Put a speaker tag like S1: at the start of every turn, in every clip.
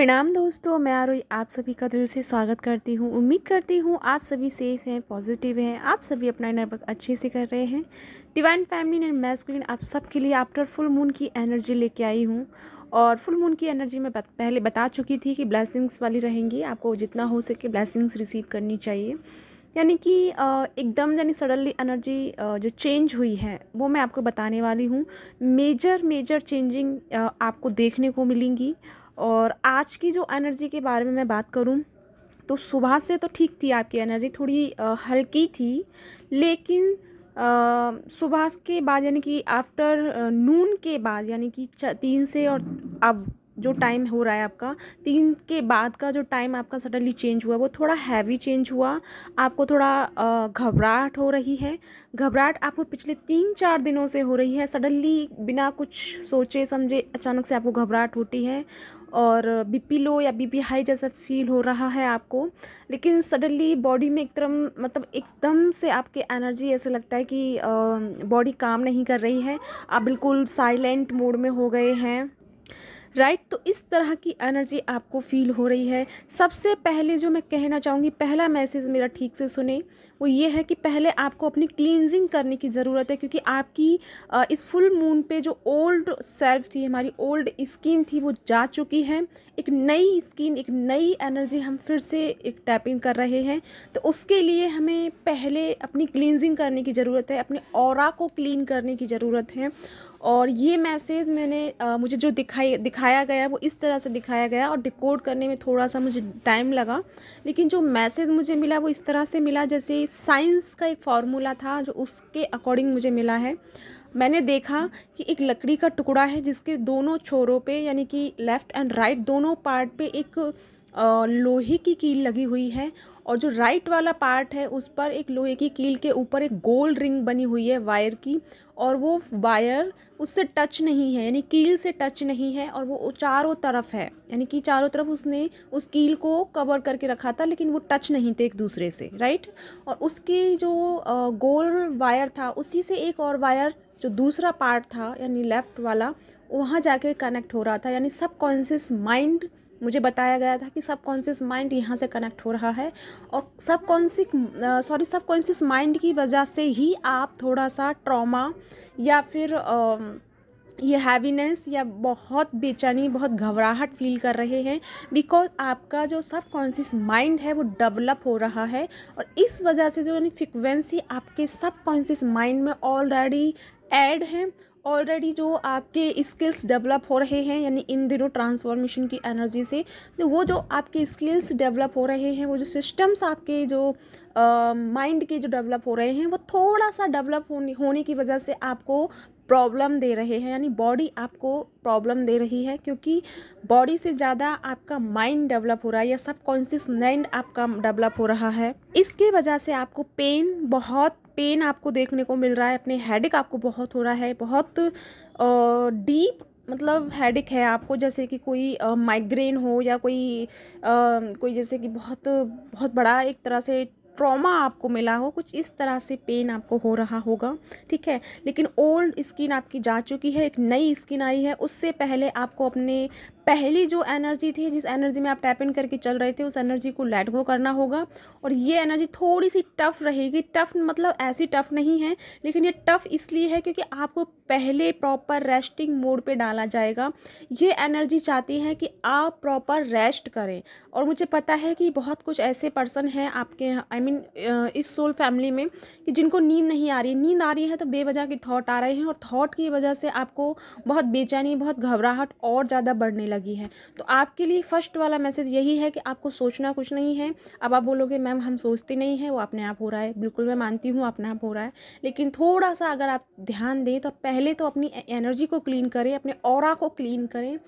S1: प्रणाम दोस्तों मैं आरोही आप सभी का दिल से स्वागत करती हूँ उम्मीद करती हूँ आप सभी सेफ़ हैं पॉजिटिव हैं आप सभी अपना नेटवर्क अच्छे से कर रहे हैं डिवाइन फैमिली एंड मैस्कुलिन आप सबके लिए आफ्टर फुल मून की एनर्जी लेके आई हूँ और फुल मून की एनर्जी मैं पहले बता चुकी थी कि ब्लैसिंग्स वाली रहेंगी आपको जितना हो सके ब्लैसिंग्स रिसीव करनी चाहिए यानी कि एकदम यानी सडनली एनर्जी जो चेंज हुई है वो मैं आपको बताने वाली हूँ मेजर मेजर चेंजिंग आपको देखने को मिलेंगी और आज की जो एनर्जी के बारे में मैं बात करूँ तो सुबह से तो ठीक थी आपकी एनर्जी थोड़ी हल्की थी लेकिन सुबह के बाद यानी कि आफ्टर नून के बाद यानी कि तीन से और अब जो टाइम हो रहा है आपका तीन के बाद का जो टाइम आपका सडनली चेंज हुआ वो थोड़ा हैवी चेंज हुआ आपको थोड़ा घबराहट हो रही है घबराहट आपको पिछले तीन चार दिनों से हो रही है सडनली बिना कुछ सोचे समझे अचानक से आपको घबराहट होती है और बीपी लो या बीपी हाई जैसा फील हो रहा है आपको लेकिन सडनली बॉडी में एकदम मतलब एकदम से आपके एनर्जी ऐसे लगता है कि बॉडी काम नहीं कर रही है आप बिल्कुल साइलेंट मोड में हो गए हैं राइट right, तो इस तरह की एनर्जी आपको फील हो रही है सबसे पहले जो मैं कहना चाहूँगी पहला मैसेज मेरा ठीक से सुने वो ये है कि पहले आपको अपनी क्लींजिंग करने की ज़रूरत है क्योंकि आपकी इस फुल मून पे जो ओल्ड सेल्फ थी हमारी ओल्ड स्किन थी वो जा चुकी है एक नई स्किन एक नई एनर्जी हम फिर से एक टैपिंग कर रहे हैं तो उसके लिए हमें पहले अपनी क्लींजिंग करने की ज़रूरत है अपने और को क्लीन करने की ज़रूरत है और ये मैसेज मैंने आ, मुझे जो दिखाई दिखाया गया वो इस तरह से दिखाया गया और डिकोड करने में थोड़ा सा मुझे टाइम लगा लेकिन जो मैसेज मुझे मिला वो इस तरह से मिला जैसे साइंस का एक फार्मूला था जो उसके अकॉर्डिंग मुझे मिला है मैंने देखा कि एक लकड़ी का टुकड़ा है जिसके दोनों छोरों पे यानी कि लेफ़्ट एंड राइट दोनों पार्ट पे एक लोहे की कील लगी हुई है और जो राइट वाला पार्ट है उस पर एक लोहे की कील के ऊपर एक गोल रिंग बनी हुई है वायर की और वो वायर उससे टच नहीं है यानी कील से टच नहीं है और वो चारों तरफ है यानी कि चारों तरफ उसने उस कील को कवर करके रखा था लेकिन वो टच नहीं थे एक दूसरे से राइट और उसकी जो गोल वायर था उसी से एक और वायर जो दूसरा पार्ट था यानी लेफ़्ट वाला वहाँ जाके कनेक्ट हो रहा था यानी सबकॉन्शियस माइंड मुझे बताया गया था कि सबकॉन्शियस माइंड यहाँ से कनेक्ट हो रहा है और कॉन्सिक सॉरी सबकॉन्शियस माइंड की वजह से ही आप थोड़ा सा ट्रॉमा या फिर uh, ये हैवीनेस या बहुत बेचैनी बहुत घबराहट फील कर रहे हैं बिकॉज आपका जो सब कॉन्शियस माइंड है वो डेवलप हो रहा है और इस वजह से जो यानी फ्रिक्वेंसी आपके सब कॉन्शियस माइंड में ऑलरेडी ऐड हैं ऑलरेडी जो आपके स्किल्स डेवलप हो रहे हैं यानी इन दिनों ट्रांसफॉर्मेशन की एनर्जी से तो वो जो आपके स्किल्स डेवलप हो रहे हैं वो जो सिस्टम्स आपके जो माइंड uh, के जो डेवलप हो रहे हैं वो थोड़ा सा डेवलप होने होने की वजह से आपको प्रॉब्लम दे रहे हैं यानी बॉडी आपको प्रॉब्लम दे रही है क्योंकि बॉडी से ज़्यादा आपका माइंड डेवलप हो रहा है या सबकॉन्शियस माइंड आपका डेवलप हो रहा है इसके वजह से आपको पेन बहुत पेन आपको देखने को मिल रहा है अपने हेडिक आपको बहुत हो रहा है बहुत डीप मतलब हेडेक है आपको जैसे कि कोई माइग्रेन हो या कोई आ, कोई जैसे कि बहुत बहुत बड़ा एक तरह से ट्रॉमा आपको मिला हो कुछ इस तरह से पेन आपको हो रहा होगा ठीक है लेकिन ओल्ड स्किन आपकी जा चुकी है एक नई स्किन आई है उससे पहले आपको अपने पहली जो एनर्जी थी जिस एनर्जी में आप टैप इन करके चल रहे थे उस एनर्जी को लेट गो करना होगा और ये एनर्जी थोड़ी सी टफ रहेगी टफ मतलब ऐसी टफ नहीं है लेकिन ये टफ इसलिए है क्योंकि आपको पहले प्रॉपर रेस्टिंग मोड पे डाला जाएगा ये एनर्जी चाहती है कि आप प्रॉपर रेस्ट करें और मुझे पता है कि बहुत कुछ ऐसे पर्सन हैं आपके आई I मीन mean, इस सोल फैमिली में कि जिनको नींद नहीं आ रही नींद आ रही है तो बेवजह के थॉट आ रहे हैं और थॉट की वजह से आपको बहुत बेचैनी बहुत घबराहट और ज़्यादा बढ़ने लगी लगी है तो आपके लिए फ़र्स्ट वाला मैसेज यही है कि आपको सोचना कुछ नहीं है अब आप बोलोगे मैम हम सोचते नहीं है वो अपने आप हो रहा है बिल्कुल मैं मानती हूँ अपने आप हो रहा है लेकिन थोड़ा सा अगर आप ध्यान दें तो पहले तो अपनी एनर्जी को क्लीन करें अपने और को क्लीन करें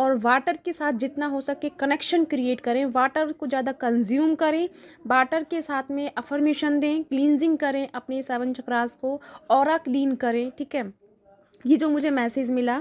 S1: और वाटर के साथ जितना हो सके कनेक्शन क्रिएट करें वाटर को ज़्यादा कंज्यूम करें वाटर के साथ में अफर्मेशन दें क्लींजिंग करें अपने सेवन चक्रास को और क्लीन करें ठीक है ये जो मुझे मैसेज मिला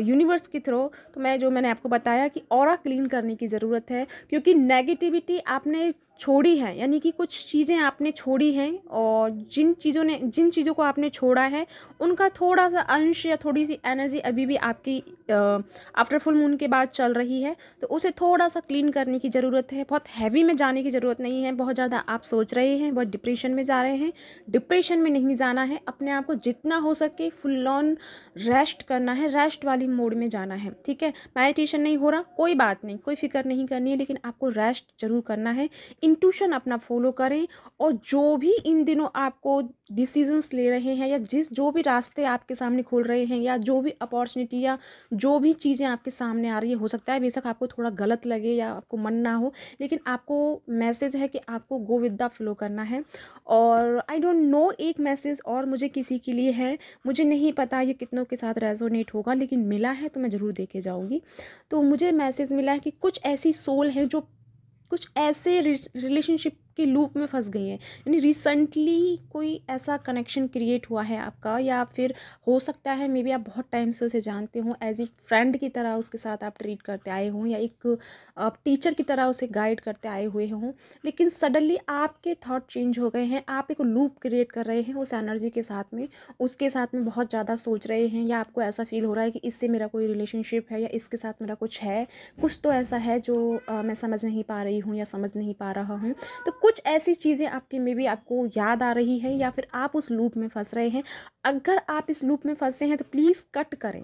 S1: यूनिवर्स के थ्रू तो मैं जो मैंने आपको बताया कि और क्लीन करने की ज़रूरत है क्योंकि नेगेटिविटी आपने छोड़ी है यानी कि कुछ चीज़ें आपने छोड़ी हैं और जिन चीज़ों ने जिन चीज़ों को आपने छोड़ा है उनका थोड़ा सा अंश या थोड़ी सी एनर्जी अभी भी आपकी आफ्टर फुल मून के बाद चल रही है तो उसे थोड़ा सा क्लीन करने की ज़रूरत है बहुत हैवी में जाने की ज़रूरत नहीं है बहुत ज़्यादा आप सोच रहे हैं बहुत डिप्रेशन में जा रहे हैं डिप्रेशन में नहीं जाना है अपने आप को जितना हो सके फुल ऑन रेस्ट करना है रेस्ट वाली मोड में जाना है ठीक है मेडिटेशन नहीं हो रहा कोई बात नहीं कोई फिक्र नहीं करनी है लेकिन आपको रेस्ट जरूर करना है इंट्यूशन अपना फॉलो करें और जो भी इन दिनों आपको डिसीजंस ले रहे हैं या जिस जो भी रास्ते आपके सामने खुल रहे हैं या जो भी अपॉर्चुनिटी या जो भी चीज़ें आपके सामने आ रही है हो सकता है बेशक आपको थोड़ा गलत लगे या आपको मन ना हो लेकिन आपको मैसेज है कि आपको गो विद द फ्लो करना है और आई डोंट नो एक मैसेज और मुझे किसी के लिए है मुझे नहीं पता ये कितनों के साथ रेजोनेट होगा लेकिन मिला है तो मैं ज़रूर देखे जाऊँगी तो मुझे मैसेज मिला है कि कुछ ऐसी सोल है जो कुछ ऐसे रिलेशनशिप के लूप में फंस गई हैं यानी रिसेंटली कोई ऐसा कनेक्शन क्रिएट हुआ है आपका या फिर हो सकता है मे बी आप बहुत टाइम से उसे जानते हो एज ए फ्रेंड की तरह उसके साथ आप ट्रीट करते आए हों या एक आप टीचर की तरह उसे गाइड करते आए हुए हों लेकिन सडनली आपके थाट चेंज हो गए हैं आप एक लूप क्रिएट कर रहे हैं उस एनर्जी के साथ में उसके साथ में बहुत ज़्यादा सोच रहे हैं या आपको ऐसा फील हो रहा है कि इससे मेरा कोई रिलेशनशिप है या इसके साथ मेरा कुछ है कुछ तो ऐसा है जो आ, मैं समझ नहीं पा रही हूँ या समझ नहीं पा रहा हूँ तो कुछ ऐसी चीज़ें आपके मे भी आपको याद आ रही है या फिर आप उस लूप में फंस रहे हैं अगर आप इस लूप में फंसे हैं तो प्लीज़ कट करें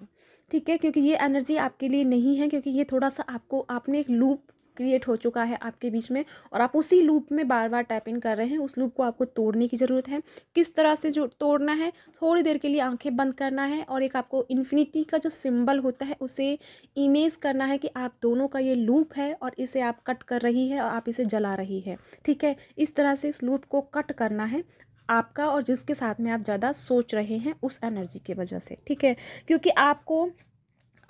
S1: ठीक है क्योंकि ये एनर्जी आपके लिए नहीं है क्योंकि ये थोड़ा सा आपको आपने एक लूप क्रिएट हो चुका है आपके बीच में और आप उसी लूप में बार बार टैप इन कर रहे हैं उस लूप को आपको तोड़ने की ज़रूरत है किस तरह से जो तोड़ना है थोड़ी देर के लिए आंखें बंद करना है और एक आपको इन्फिनिटी का जो सिम्बल होता है उसे इमेज करना है कि आप दोनों का ये लूप है और इसे आप कट कर रही है और आप इसे जला रही है ठीक है इस तरह से इस लूप को कट करना है आपका और जिसके साथ में आप ज़्यादा सोच रहे हैं उस एनर्जी की वजह से ठीक है क्योंकि आपको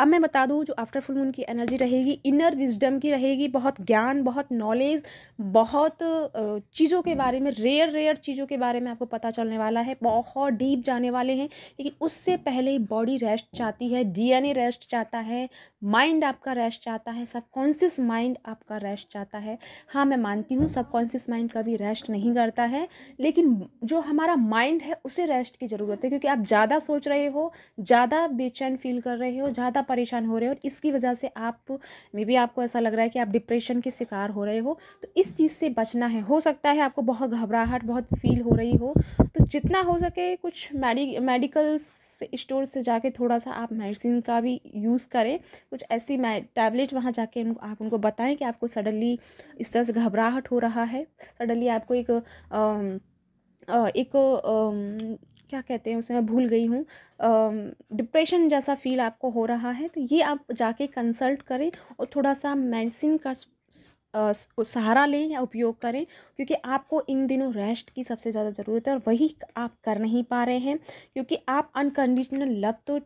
S1: अब मैं बता दूँ जो आफ्टर फुल मून की एनर्जी रहेगी इनर विजडम की रहेगी बहुत ज्ञान बहुत नॉलेज बहुत चीज़ों के बारे में रेयर रेयर चीज़ों के बारे में आपको पता चलने वाला है बहुत डीप जाने वाले हैं लेकिन उससे पहले बॉडी रेस्ट चाहती है डी रेस्ट चाहता है माइंड आपका रेस्ट चाहता है सबकॉन्सियस माइंड आपका रेस्ट चाहता है हाँ मैं मानती हूँ सबकॉन्सियस माइंड कभी रेस्ट नहीं करता है लेकिन जो हमारा माइंड है उसे रेस्ट की ज़रूरत है क्योंकि आप ज़्यादा सोच रहे हो ज़्यादा बेचैन फील कर रहे हो ज़्यादा परेशान हो रहे हो और इसकी वजह से आप मे बी आपको ऐसा लग रहा है कि आप डिप्रेशन के शिकार हो रहे हो तो इस चीज़ से बचना है हो सकता है आपको बहुत घबराहट बहुत फील हो रही हो तो जितना हो सके कुछ मेडि मेडिकल स्टोर से जाके थोड़ा सा आप मेडिसिन का भी यूज़ करें कुछ ऐसी टैबलेट वहाँ जाके आप उनको बताएं कि आपको सडनली इस तरह से घबराहट हो रहा है सडनली आपको एक आ, एक क्या कहते हैं उसे मैं भूल गई हूँ डिप्रेशन जैसा फील आपको हो रहा है तो ये आप जाके कंसल्ट करें और थोड़ा सा मेडिसिन का सहारा लें या उपयोग करें क्योंकि आपको इन दिनों रेस्ट की सबसे ज़्यादा ज़रूरत है और वही आप कर नहीं पा रहे हैं क्योंकि आप अनकंडीशनल लव तो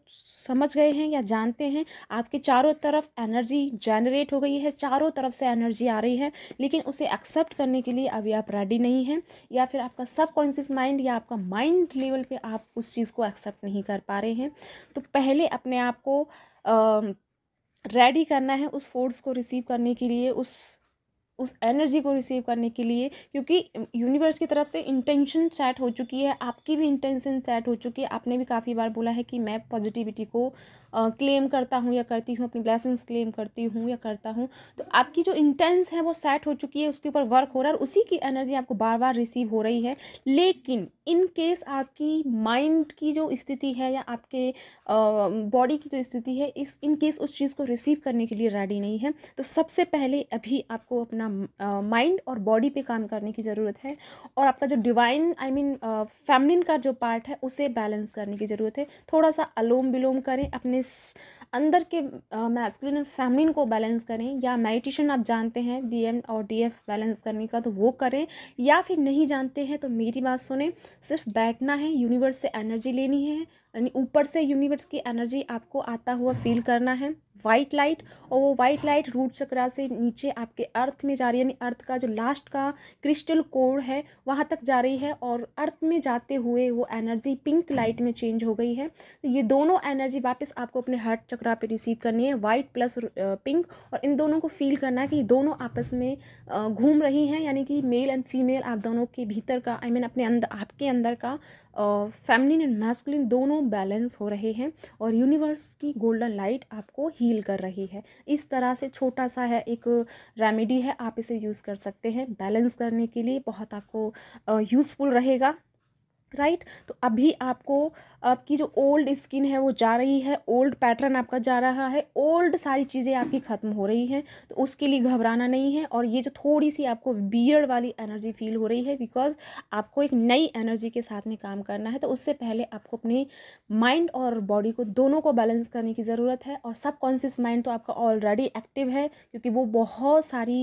S1: समझ गए हैं या जानते हैं आपके चारों तरफ एनर्जी जनरेट हो गई है चारों तरफ से एनर्जी आ रही है लेकिन उसे एक्सेप्ट करने के लिए अभी आप रेडी नहीं हैं या फिर आपका सबकॉन्शियस माइंड या आपका माइंड लेवल पर आप उस चीज़ को एक्सेप्ट नहीं कर पा रहे हैं तो पहले अपने आप को रेडी करना है उस फोर्स को रिसीव करने के लिए उस उस एनर्जी को रिसीव करने के लिए क्योंकि यूनिवर्स की तरफ से इंटेंशन सेट हो चुकी है आपकी भी इंटेंशन सेट हो चुकी है आपने भी काफ़ी बार बोला है कि मैं पॉजिटिविटी को क्लेम करता हूँ या करती हूँ अपनी ब्लैसिंग्स क्लेम करती हूँ या करता हूँ तो आपकी जो इंटेंस है वो सेट हो चुकी है उसके ऊपर वर्क हो रहा है और उसी की एनर्जी आपको बार बार रिसीव हो रही है लेकिन इन केस आपकी माइंड की जो स्थिति है या आपके बॉडी की जो स्थिति है इस इन केस उस चीज़ को रिसीव करने के लिए रेडी नहीं है तो सबसे पहले अभी आपको अपना माइंड और बॉडी पे काम करने की ज़रूरत है और आपका जो डिवाइन आई मीन फैमिलिन का जो पार्ट है उसे बैलेंस करने की ज़रूरत है थोड़ा सा अलोम विलोम करें अपने इस अंदर के मैस्कुलिन एंड फैमिलिन को बैलेंस करें या मेडिटेशन आप जानते हैं डीएम और डीएफ बैलेंस करने का तो वो करें या फिर नहीं जानते हैं तो मेरी बात सुने सिर्फ बैठना है यूनिवर्स से एनर्जी लेनी है यानी ऊपर से यूनिवर्स की एनर्जी आपको आता हुआ फील करना है वाइट लाइट और वो वाइट लाइट रूट चक्रा से नीचे आपके अर्थ में जा रही है यानी अर्थ का जो लास्ट का क्रिस्टल कोर है वहाँ तक जा रही है और अर्थ में जाते हुए वो एनर्जी पिंक लाइट में चेंज हो गई है तो ये दोनों एनर्जी वापस आपको अपने हर्ट चक्रा पे रिसीव करनी है वाइट प्लस पिंक और इन दोनों को फील करना है कि दोनों आपस में uh, घूम रही हैं यानी कि मेल एंड फीमेल आप दोनों के भीतर का आई I मीन mean, अपने अंदर आपके अंदर का फेमनिन एंड मैस्कुलिन दोनों बैलेंस हो रहे हैं और यूनिवर्स की गोल्डन लाइट आपको ही हील कर रही है इस तरह से छोटा सा है एक रेमेडी है आप इसे यूज़ कर सकते हैं बैलेंस करने के लिए बहुत आपको यूज़फुल रहेगा राइट तो अभी आपको आपकी जो ओल्ड स्किन है वो जा रही है ओल्ड पैटर्न आपका जा रहा है ओल्ड सारी चीज़ें आपकी ख़त्म हो रही हैं तो उसके लिए घबराना नहीं है और ये जो थोड़ी सी आपको बियर्ड वाली एनर्जी फील हो रही है बिकॉज आपको एक नई एनर्जी के साथ में काम करना है तो उससे पहले आपको अपनी माइंड और बॉडी को दोनों को बैलेंस करने की ज़रूरत है और सब माइंड तो आपका ऑलरेडी एक्टिव है क्योंकि वो बहुत सारी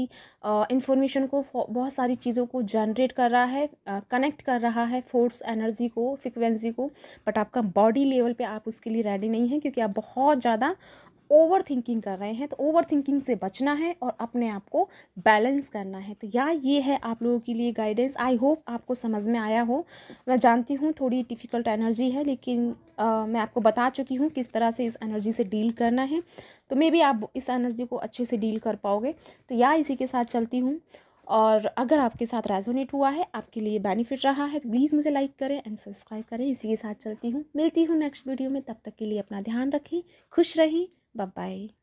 S1: इंफॉर्मेशन को बहुत सारी चीज़ों को जनरेट कर रहा है कनेक्ट कर रहा है फोर्स एनर्जी को फ्रिक्वेंसी को बट आप आपका बॉडी लेवल पे आप उसके लिए रेडी नहीं है क्योंकि आप बहुत ज़्यादा ओवर थिंकिंग कर रहे हैं तो ओवर थिंकिंग से बचना है और अपने आप को बैलेंस करना है तो या ये है आप लोगों के लिए गाइडेंस आई होप आपको समझ में आया हो मैं जानती हूँ थोड़ी डिफ़िकल्ट एनर्जी है लेकिन आ, मैं आपको बता चुकी हूँ किस तरह से इस एनर्जी से डील करना है तो मे बी आप इस एनर्जी को अच्छे से डील कर पाओगे तो या इसी के साथ चलती हूँ और अगर आपके साथ रेजोनेट हुआ है आपके लिए बेनिफिट रहा है तो प्लीज़ मुझे लाइक करें एंड सब्सक्राइब करें इसी के साथ चलती हूँ मिलती हूँ नेक्स्ट वीडियो में तब तक के लिए अपना ध्यान रखें खुश रहें बाय